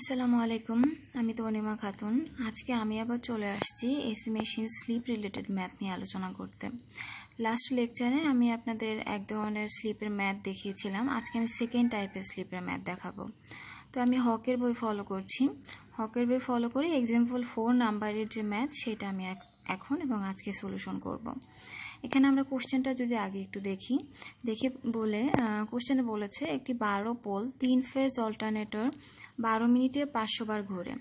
আসসালামু আলাইকুম আমি তনিমা খাতুন আজকে আমি আবার চলে আসছি AC machine slip related math নিয়ে আলোচনা করতে লাস্ট লেকচারে আমি আপনাদের এক ধরনের স্লিপের ম্যাথ দেখিয়েছিলাম আজকে আমি সেকেন্ড টাইপের স্লিপের ম্যাথ দেখাবো তো আমি হকের বই ফলো করছি হকের বই ফলো করে এক্সাম্পল ফোর নাম্বারের যে ম্যাথ সেটা আমি এখন এবং আজকে সলিউশন করব। এখানে আমরা কোশ্চেনটা যদি আগে একটু দেখি দেখে বলে কোশ্চেনে বলেছে একটি বারো পোল তিন ফেজ অল্টারনেটর বারো মিনিটে পাঁচশো বার ঘোরে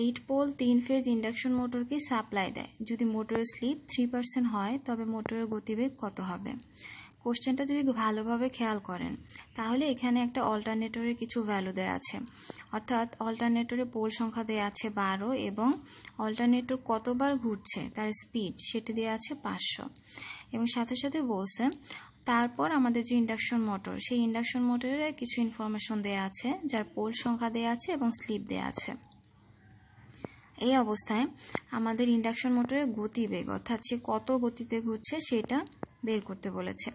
এইট পোল তিন ফেজ ইন্ডাকশন মোটরকে সাপ্লাই দেয় যদি মোটরের স্লিপ থ্রি পার্সেন্ট হয় তবে মোটরের গতিবেগ কত হবে কোশ্চেনটা যদি ভালোভাবে খেয়াল করেন তাহলে এখানে একটা অল্টারনেটরের কিছু ভ্যালু দেওয়া আছে অর্থাৎ অল্টারনেটরে পোল সংখ্যা দেওয়া আছে বারো এবং অল্টারনেটর কতবার ঘুরছে তার স্পিড সেটি দেওয়া আছে পাঁচশো এবং সাথে সাথে বলছে তারপর আমাদের যে ইন্ডাকশন মোটর সেই ইন্ডাকশন মোটরে কিছু ইনফরমেশন দেয়া আছে যার পোল সংখ্যা দেয়া আছে এবং স্লিপ দেয়া আছে এই অবস্থায় আমাদের ইন্ডাকশন মোটরের গতিবেগ অর্থাৎ সে কত গতিতে ঘুরছে সেটা বের করতে বলেছে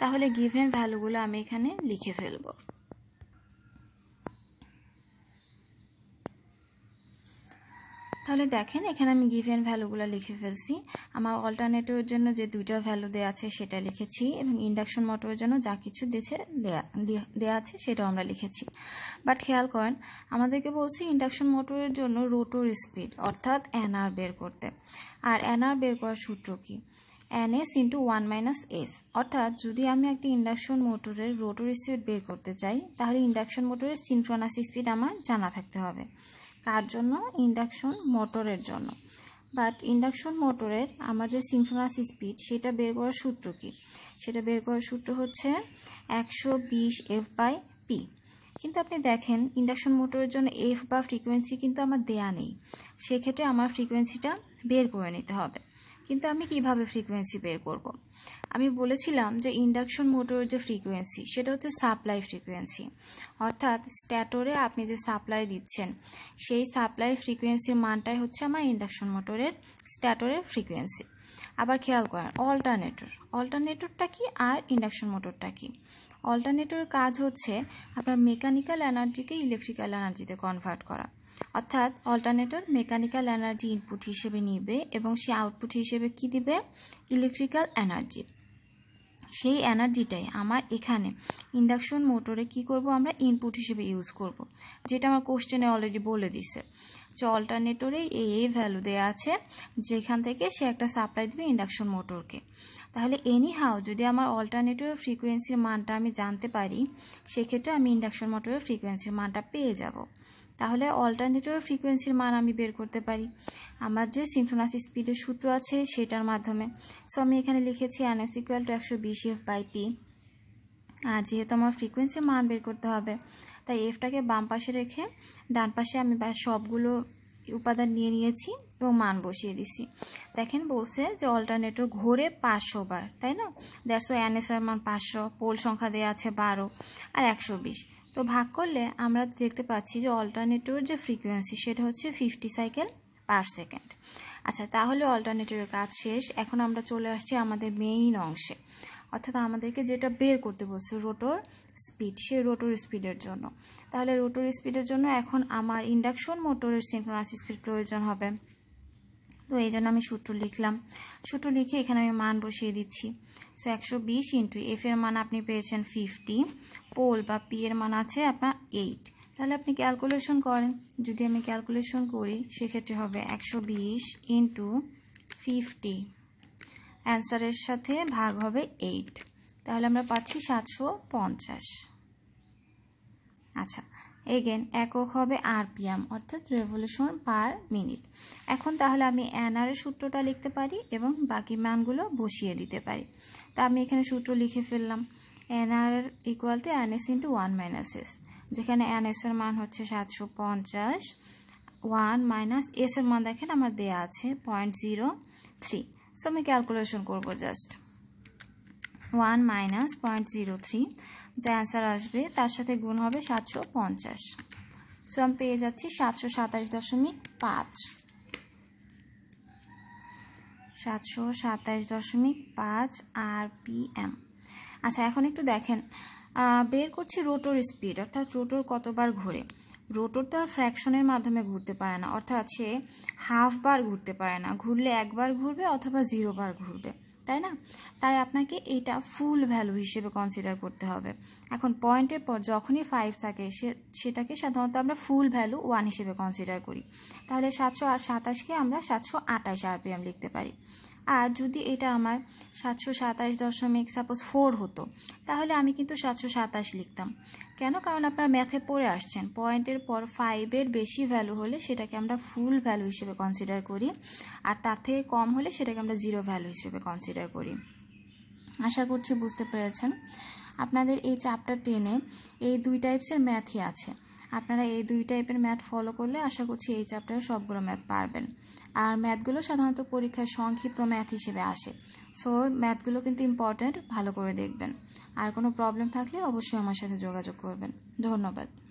তাহলে গিভেন ভ্যালুগুলো আমি এখানে লিখে ফেলব তাহলে দেখেন এখানে আমি গিভেন ভ্যালুগুলো লিখে ফেলছি আমার অল্টারনেটিভের জন্য যে দুইটা ভ্যালু দেওয়া আছে সেটা লিখেছি এবং ইন্ডাকশন মোটরের জন্য যা কিছু দিয়েছে দেওয়া আছে সেটাও আমরা লিখেছি বাট খেয়াল করেন আমাদেরকে বলছি ইন্ডাকশন মোটরের জন্য রোটোর স্পিড অর্থাৎ এনআর বের করতে আর এনআর বের করার সূত্র কী N S into one minus S অর্থাৎ যদি আমি একটি ইন্ডাকশন মোটরের রোটর স্পিড বের করতে চাই তাহলে ইন্ডাকশন মোটরের সিনক্রোনাস স্পিড আমার জানা থাকতে হবে কার জন্য ইন্ডাকশন মোটরের জন্য বাট ইন্ডাকশন মোটরের আমার যে সিনক্রোনাস স্পিড সেটা বের করার সূত্র কি সেটা বের করার সূত্র হচ্ছে একশো বিশ এফ বাই পি কিন্তু আপনি দেখেন ইন্ডাকশন মোটরের জন্য এফ বা ফ্রিকোয়েন্সি কিন্তু আমার দেয়া নেই সেক্ষেত্রে আমার ফ্রিকোয়েন্সিটা বের করে নিতে হবে কিন্তু আমি কিভাবে ফ্রিকোয়েন্সি বের করব। আমি বলেছিলাম যে ইন্ডাকশন মোটরের যে ফ্রিকোয়েন্সি সেটা হচ্ছে সাপ্লাই ফ্রিকোয়েন্সি অর্থাৎ স্ট্যাটরে আপনি যে সাপ্লাই দিচ্ছেন সেই সাপ্লাই ফ্রিকোয়েন্সির মানটাই হচ্ছে আমার ইন্ডাকশন মোটরের স্ট্যাটরের ফ্রিকোয়েন্সি আবার খেয়াল করেন অল্টারনেটর অল্টারনেটরটা কি আর ইন্ডাকশন মোটরটা কি অল্টারনেটরের কাজ হচ্ছে আপনার মেকানিক্যাল এনার্জিকে ইলেকট্রিক্যাল এনার্জিতে কনভার্ট করা অর্থাৎ অল্টারনেটর মেকানিক্যাল এনার্জি ইনপুট হিসেবে নিবে এবং সে আউটপুট হিসেবে কি দিবে ইলেকট্রিক্যাল এনার্জি সেই এনার্জিটাই আমার এখানে ইন্ডাকশন মোটরে কি করব আমরা ইনপুট হিসেবে ইউজ করব যেটা আমার কোশ্চেনে অলরেডি বলে দিছে যে অল্টারনেটরে এই এই ভ্যালু দেওয়া আছে যেখান থেকে সে একটা সাপ্লাই দেবে ইন্ডাকশন মোটরকে তাহলে এনি হাউ যদি আমার অল্টারনেটর ফ্রিকোয়েন্সির মানটা আমি জানতে পারি সেক্ষেত্রে আমি ইন্ডাকশন মোটরের ফ্রিকোয়েন্সির মানটা পেয়ে যাব তাহলে অল্টারনেটর ফ্রিকোয়েন্সির মান আমি বের করতে পারি আমার যে সিনক্রোনাস স্পিডের সূত্র আছে সেটার মাধ্যমে সো আমি এখানে লিখেছি এন এস ইকুয়াল টু একশো বিশ এফ বাই পি আর যেহেতু আমার ফ্রিকোয়েন্সির মান বের করতে হবে তাই এফটাকে বাম পাশে রেখে ডান পাশে আমি সবগুলো উপাদান নিয়ে নিয়েছি এবং মান বসিয়ে দিছি দেখেন বলছে যে অল্টারনেটর ঘোরে পাঁচশো বার তাই না দেড়শো অ্যানেসার মান পাঁচশো পোল সংখ্যা দেওয়া আছে বারো আর একশো বিশ তো ভাগ করলে আমরা দেখতে পাচ্ছি যে অল্টারনেটর যে ফ্রিকোয়েন্সি সেটা হচ্ছে ফিফটি সাইকেল পার সেকেন্ড আচ্ছা তাহলে অল্টারনেটরের কাজ শেষ এখন আমরা চলে আসছি আমাদের মেইন অংশে অর্থাৎ আমাদেরকে যেটা বের করতে বলছে রোটর স্পিড সেই রোটর স্পিডের জন্য তাহলে রোটর স্পিডের জন্য এখন আমার ইন্ডাকশন মোটরের সিনক্রোনাস স্পিড প্রয়োজন হবে তো এই জন্য আমি সূত্র লিখলাম সূত্র লিখে এখানে আমি মান বসিয়ে দিচ্ছি সো একশো বিশ ইন্টু এফের এর মান আপনি পেয়েছেন ফিফটি পোল বা পি এর মান আছে আপনার এইট তাহলে আপনি ক্যালকুলেশন করেন যদি আমি ক্যালকুলেশন করি সেক্ষেত্রে হবে একশো বিশ ইন্টু ফিফটি অ্যান্সারের সাথে ভাগ হবে এইট তাহলে আমরা পাচ্ছি সাতশো পঞ্চাশ আচ্ছা এগেন একক হবে আরপিএম অর্থাৎ রেভলিউশন পার মিনিট এখন তাহলে আমি এনআর সূত্রটা লিখতে পারি এবং বাকি মানগুলো বসিয়ে দিতে পারি তা আমি এখানে সূত্র লিখে ফেললাম NR equal to NS into one minus S যেখানে এনএস এর মান হচ্ছে সাতশো পঞ্চাশ ওয়ান মাইনাস এস এর মান দেখেন আমার দেয়া আছে পয়েন্ট জিরো থ্রি সো আমি ক্যালকুলেশন করবো just one minus point zero three যা অ্যান্সার আসবে তার সাথে গুণ হবে সাতশো পঞ্চাশ সো আমি পেয়ে যাচ্ছি সাতশো সাতাশ দশমিক পাঁচ সাতশো সাতাশ দশমিক পাঁচ আর পিএম আচ্ছা এখন একটু দেখেন বের করছি রোটোর স্পিড অর্থাৎ রোটোর কতবার ঘোরে রোটর তো আর ফ্র্যাকশনের মাধ্যমে ঘুরতে পারে না অর্থাৎ সে হাফ বার ঘুরতে পারে না ঘুরলে একবার ঘুরবে অথবা জিরো বার ঘুরবে তাই না তাই আপনাকে এটা ফুল ভ্যালু হিসেবে কনসিডার করতে হবে এখন পয়েন্টের পর যখনই ফাইভ থাকে সে সেটাকে সাধারণত আমরা ফুল ভ্যালু ওয়ান হিসেবে কনসিডার করি তাহলে সাতশো সাতাশকে আমরা সাতশো আটাশ আরপিএম লিখতে পারি আর যদি এটা আমার সাতশো সাতাশ দশমিক সাপোজ ফোর হতো তাহলে আমি কিন্তু সাতশো সাতাশ লিখতাম কেন কারণ আপনার ম্যাথে পড়ে আসছেন পয়েন্টের পর ফাইভের বেশি ভ্যালু হলে সেটাকে আমরা ফুল ভ্যালু হিসেবে কনসিডার করি আর তার থেকে কম হলে সেটাকে আমরা জিরো ভ্যালু হিসেবে কনসিডার করি আশা করছি বুঝতে পেরেছেন আপনাদের এই চ্যাপ্টার টেনে এই দুই টাইপসের ম্যাথই আছে আপনারা এই দুই টাইপের ম্যাথ ফলো করলে আশা করছি এই চ্যাপ্টারে সবগুলো ম্যাথ পারবেন আর ম্যাথগুলো সাধারণত পরীক্ষায় সংক্ষিপ্ত ম্যাথ হিসেবে আসে সো ম্যাথগুলো কিন্তু ইম্পর্ট্যান্ট ভালো করে দেখবেন আর কোনো প্রবলেম থাকলে অবশ্যই আমার সাথে যোগাযোগ করবেন ধন্যবাদ